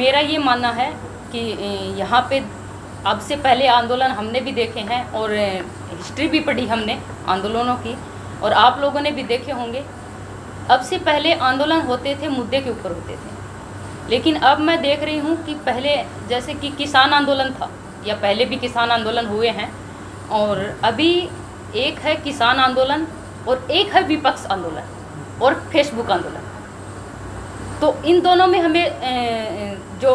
मेरा ये मानना है कि यहाँ पे अब से पहले आंदोलन हमने भी देखे हैं और हिस्ट्री भी पढ़ी हमने आंदोलनों की और आप लोगों ने भी देखे होंगे अब से पहले आंदोलन होते थे मुद्दे के ऊपर होते थे लेकिन अब मैं देख रही हूँ कि पहले जैसे कि किसान आंदोलन था या पहले भी किसान आंदोलन हुए हैं और अभी एक है किसान आंदोलन और एक है विपक्ष आंदोलन और फेसबुक आंदोलन तो इन दोनों में हमें जो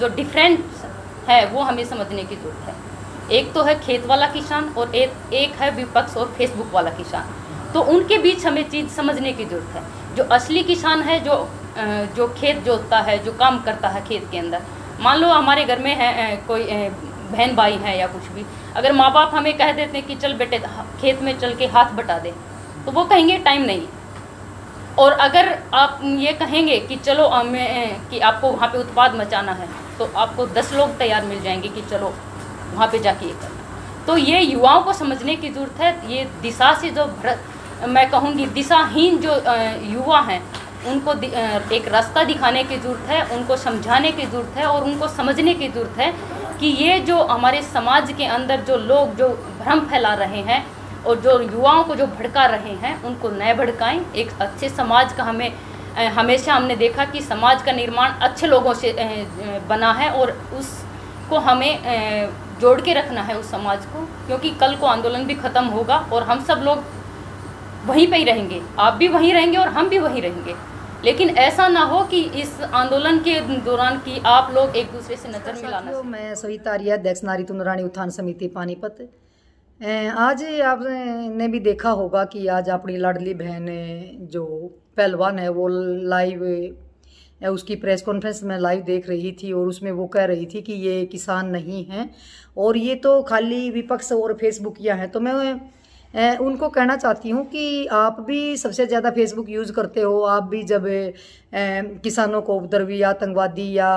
जो डिफरेंस है वो हमें समझने की ज़रूरत है एक तो है खेत वाला किसान और एक एक है विपक्ष और फेसबुक वाला किसान तो उनके बीच हमें चीज़ समझने की ज़रूरत है जो असली किसान है जो जो खेत जोतता है जो काम करता है खेत के अंदर मान लो हमारे घर में है कोई बहन भाई हैं या कुछ भी अगर माँ बाप हमें कह देते हैं कि चल बेटे खेत में चल के हाथ बटा दे तो वो कहेंगे टाइम नहीं और अगर आप ये कहेंगे कि चलो हमें कि आपको वहाँ पे उत्पाद मचाना है तो आपको दस लोग तैयार मिल जाएंगे कि चलो वहाँ पे जाके ये करना तो ये युवाओं को समझने की ज़रूरत है ये दिशा से जो भ्रत मैं कहूँगी दिशाहीन जो युवा हैं उनको एक रास्ता दिखाने की ज़रूरत है उनको समझाने की ज़रूरत है और उनको समझने की ज़रूरत है कि ये जो हमारे समाज के अंदर जो लोग जो भ्रम फैला रहे हैं और जो युवाओं को जो भड़का रहे हैं उनको न भड़काएं एक अच्छे समाज का हमें हमेशा हमने देखा कि समाज का निर्माण अच्छे लोगों से बना है और उसको हमें जोड़ के रखना है उस समाज को क्योंकि कल को आंदोलन भी ख़त्म होगा और हम सब लोग वहीं पर ही रहेंगे आप भी वहीं रहेंगे और हम भी वहीं रहेंगे लेकिन ऐसा ना हो कि इस आंदोलन के दौरान की आप लोग एक दूसरे से नज़र अच्छा मिलाना मैं सविता आर्या अध्यक्ष नारी तुम उत्थान समिति पानीपत आज आपने भी देखा होगा कि आज अपनी लाडली बहन जो पहलवान है वो लाइव उसकी प्रेस कॉन्फ्रेंस में लाइव देख रही थी और उसमें वो कह रही थी कि ये किसान नहीं हैं और ये तो खाली विपक्ष और फेसबुकियाँ हैं तो मैं उनको कहना चाहती हूँ कि आप भी सबसे ज़्यादा फेसबुक यूज़ करते हो आप भी जब किसानों को उपद्रवी आतंकवादी या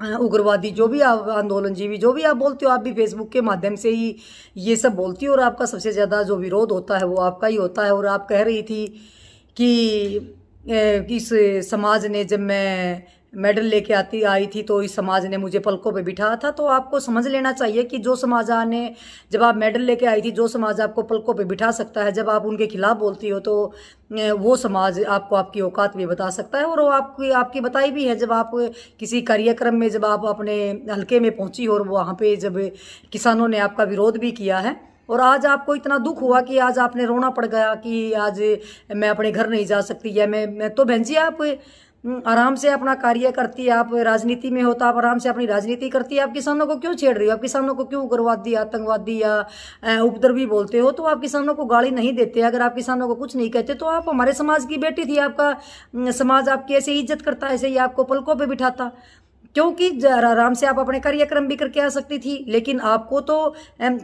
हाँ, उग्रवादी जो भी आप आंदोलन जीवी जो भी आप बोलते हो आप भी फेसबुक के माध्यम से ही ये सब बोलती हो और आपका सबसे ज़्यादा जो विरोध होता है वो आपका ही होता है और आप कह रही थी कि इस समाज ने जब मैं मेडल लेके आती आई थी तो इस समाज ने मुझे पलकों पे बिठाया था तो आपको समझ लेना चाहिए कि जो समाज ने जब आप मेडल लेके आई थी जो समाज आपको पलकों पे बिठा सकता है जब आप उनके खिलाफ बोलती हो तो वो समाज आपको आपकी औकात भी बता सकता है और वो आपकी आपकी बताई भी है जब आप किसी कार्यक्रम में जब आप अपने हल्के में पहुँची और वहाँ पर जब किसानों ने आपका विरोध भी किया है और आज आपको इतना दुख हुआ कि आज आपने रोना पड़ गया कि आज मैं अपने घर नहीं जा सकती या मैं मैं तो बहन जी आप हम्म, आराम से अपना कार्य करती है आप राजनीति में हो तो आप आराम से अपनी राजनीति करती है आप किसानों को क्यों छेड़ रही हो आप किसानों को क्यों उग्रवादी आतंकवादी या उपद्रवी बोलते हो तो आप किसानों को गाली नहीं देते अगर आप किसानों को कुछ नहीं कहते तो आप हमारे समाज की बेटी थी आपका हम्म, समाज आपकी ऐसे इज्जत करता ऐसे ही आपको पलकों पर बिठाता क्योंकि आराम से आप अपने कार्यक्रम भी करके आ सकती थी लेकिन आपको तो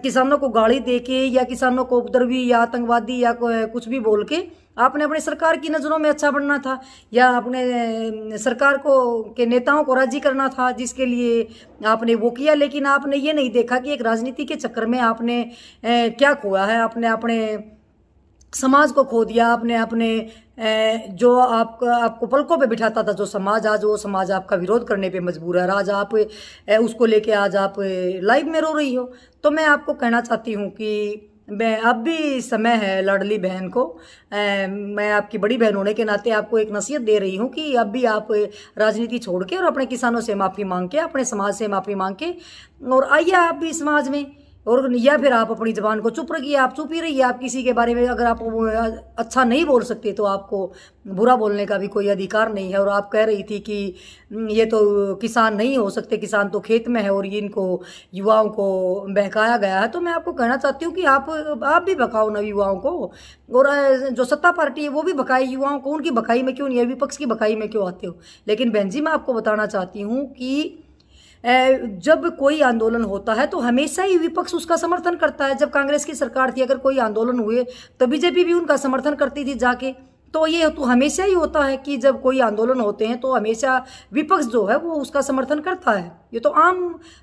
किसानों को गाली दे के या किसानों को उपद्रवी या आतंकवादी या कुछ भी बोल के आपने अपने सरकार की नज़रों में अच्छा बनना था या अपने सरकार को के नेताओं को राजी करना था जिसके लिए आपने वो किया लेकिन आपने ये नहीं देखा कि एक राजनीति के चक्कर में आपने ए, क्या खोया है आपने अपने समाज को खो दिया आपने अपने जो आपका आपको पलकों पे बिठाता था जो समाज आज वो समाज आपका विरोध करने पे मजबूर है आज आप उसको लेके आज आप लाइव में रो रही हो तो मैं आपको कहना चाहती हूँ कि मैं अब भी समय है लड़ली बहन को ए, मैं आपकी बड़ी बहन होने के नाते आपको एक नसीहत दे रही हूँ कि अब भी आप राजनीति छोड़ के और अपने किसानों से माफ़ी मांग के अपने समाज से माफ़ी मांग के और आइए आप भी समाज में और या फिर आप अपनी ज़बान को चुप रखिए आप चुप ही रहिए आप किसी के बारे में अगर आप अच्छा नहीं बोल सकते तो आपको बुरा बोलने का भी कोई अधिकार नहीं है और आप कह रही थी कि ये तो किसान नहीं हो सकते किसान तो खेत में है और इनको युवाओं को बहकाया गया है तो मैं आपको कहना चाहती हूँ कि आप आप भी बकाओ नव युवाओं को और जो सत्ता पार्टी है वो भी बकाई युवाओं को उनकी बकाई में क्यों नहीं है विपक्ष की बकाई में क्यों आते हो लेकिन बहन जी मैं आपको बताना चाहती हूँ कि जब कोई आंदोलन होता है तो हमेशा ही विपक्ष उसका समर्थन करता है जब कांग्रेस की सरकार थी अगर कोई आंदोलन हुए तो बीजेपी भी उनका समर्थन करती थी जाके तो ये तो हमेशा ही होता है कि जब कोई आंदोलन होते हैं तो हमेशा विपक्ष जो है वो उसका समर्थन करता है ये तो आम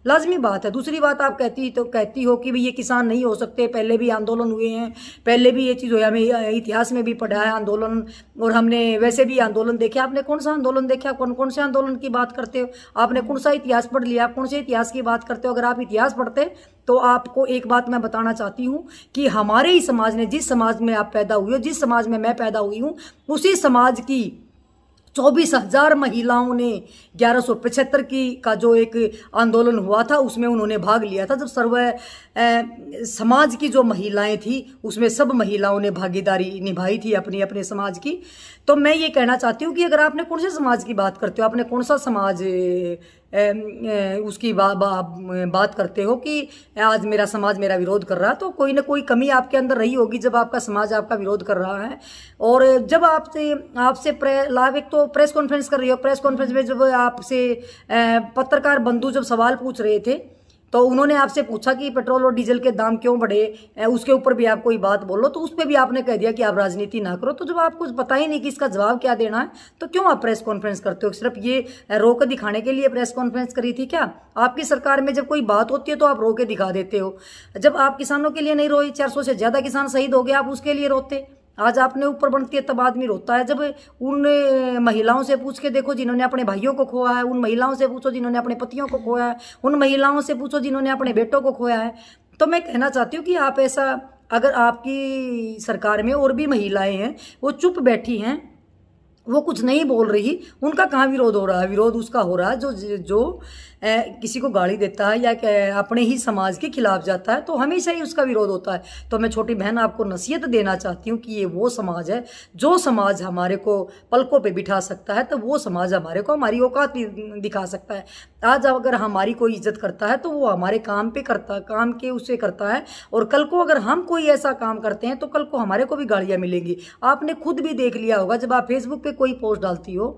लाजमी बात है दूसरी बात आप कहती तो कहती हो कि भाई ये किसान नहीं हो सकते पहले भी आंदोलन हुए हैं पहले भी ये चीज़ हुई हमें इतिहास में भी पढ़ा है आंदोलन और हमने वैसे भी आंदोलन देखे आपने कौन सा आंदोलन देखा कौन कौन से आंदोलन की बात करते हो आपने कौन सा इतिहास पढ़ लिया आप कौन से इतिहास की बात करते हो अगर आप इतिहास पढ़ते तो आपको एक बात मैं बताना चाहती हूँ कि हमारे ही समाज ने जिस समाज में आप पैदा हुए हो जिस समाज में मैं पैदा हुई हूँ उसी समाज की चौबीस हजार महिलाओं ने ग्यारह सौ पचहत्तर की का जो एक आंदोलन हुआ था उसमें उन्होंने भाग लिया था जब सर्व समाज की जो महिलाएं थी उसमें सब महिलाओं ने भागीदारी निभाई थी अपने अपने समाज की तो मैं ये कहना चाहती हूँ कि अगर आपने कौन से समाज की बात करते हो आपने कौन सा समाज उसकी बा, बा, बात करते हो कि आज मेरा समाज मेरा विरोध कर रहा है तो कोई ना कोई कमी आपके अंदर रही होगी जब आपका समाज आपका विरोध कर रहा है और जब आपसे आपसे लाभ एक तो प्रेस कॉन्फ्रेंस कर रही हो प्रेस कॉन्फ्रेंस में जब आपसे पत्रकार बंधु जब सवाल पूछ रहे थे तो उन्होंने आपसे पूछा कि पेट्रोल और डीजल के दाम क्यों बढ़े उसके ऊपर भी आप कोई बात बोलो तो उस पर भी आपने कह दिया कि आप राजनीति ना करो तो जब आपको पता ही नहीं कि इसका जवाब क्या देना है तो क्यों आप प्रेस कॉन्फ्रेंस करते हो सिर्फ ये रोक दिखाने के लिए प्रेस कॉन्फ्रेंस करी थी क्या आपकी सरकार में जब कोई बात होती है तो आप रो के दिखा देते हो जब आप किसानों के लिए नहीं रोए चार से ज़्यादा किसान शहीद हो गए आप उसके लिए रोते आज आपने ऊपर बनती है तब आदमी रोता है जब उन महिलाओं से पूछ के देखो जिन्होंने अपने भाइयों को खोया है उन महिलाओं से पूछो जिन्होंने अपने पतियों को खोया है उन महिलाओं से पूछो जिन्होंने अपने बेटों को खोया है तो मैं कहना चाहती हूँ कि आप ऐसा अगर आपकी सरकार में और भी महिलाएं हैं वो चुप बैठी हैं वो कुछ नहीं बोल रही उनका कहाँ विरोध हो रहा है विरोध उसका हो रहा है जो जो ए, किसी को गाली देता है या अपने ही समाज के खिलाफ जाता है तो हमेशा ही उसका विरोध होता है तो मैं छोटी बहन आपको नसीहत देना चाहती हूँ कि ये वो समाज है जो समाज हमारे को पलकों पे बिठा सकता है तो वो समाज हमारे को हमारी औकात दिखा सकता है आज अगर हमारी कोई इज्जत करता है तो वो हमारे काम पे करता काम के उसे करता है और कल को अगर हम कोई ऐसा काम करते हैं तो कल को हमारे को भी गालियाँ मिलेंगी आपने खुद भी देख लिया होगा जब आप फेसबुक पे कोई पोस्ट डालती हो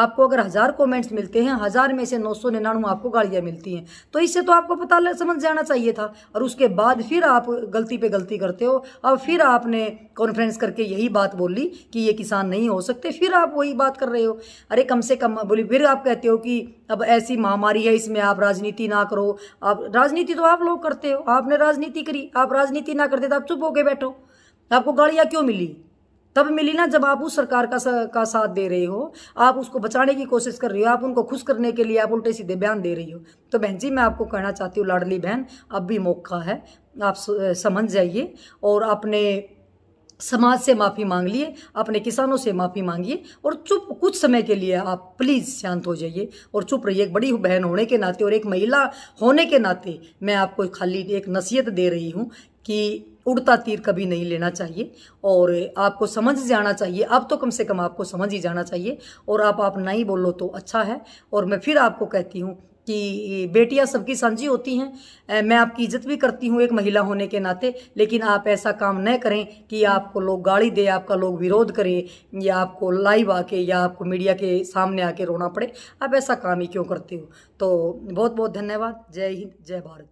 आपको अगर हज़ार कमेंट्स मिलते हैं हज़ार में से नौ सौ निन्यानवे आपको गालियाँ मिलती हैं तो इससे तो आपको पता समझ जाना चाहिए था और उसके बाद फिर आप गलती पे गलती करते हो और फिर आपने कॉन्फ्रेंस करके यही बात बोली कि ये किसान नहीं हो सकते फिर आप वही बात कर रहे हो अरे कम से कम बोली फिर आप कहते हो कि अब ऐसी महामारी है इसमें आप राजनीति ना करो आप राजनीति तो आप लोग करते हो आपने राजनीति करी आप राजनीति ना करते तो आप चुप होके बैठो आपको गाड़ियाँ क्यों मिली तब मिली ना जब आप उस सरकार का सा, का साथ दे रहे हो आप उसको बचाने की कोशिश कर रही हो आप उनको खुश करने के लिए आप उल्टे सीधे बयान दे रही हो तो बहन जी मैं आपको कहना चाहती हूँ लाडली बहन अब भी मौका है आप समझ जाइए और अपने समाज से माफ़ी मांग लिए अपने किसानों से माफ़ी मांगिए और चुप कुछ समय के लिए आप प्लीज़ शांत हो जाइए और चुप रहिए एक बड़ी बहन होने के नाते और एक महिला होने के नाते मैं आपको खाली एक नसीहत दे रही हूँ कि उड़ता तीर कभी नहीं लेना चाहिए और आपको समझ जाना चाहिए अब तो कम से कम आपको समझ ही जाना चाहिए और आप आप नहीं बोलो तो अच्छा है और मैं फिर आपको कहती हूँ कि बेटियां सबकी सांझी होती हैं मैं आपकी इज्जत भी करती हूँ एक महिला होने के नाते लेकिन आप ऐसा काम न करें कि आपको लोग गाली दे आपका लोग विरोध करें या आपको लाइव आके या आपको मीडिया के सामने आके रोना पड़े आप ऐसा काम ही क्यों करते हो तो बहुत बहुत धन्यवाद जय हिंद जय भारत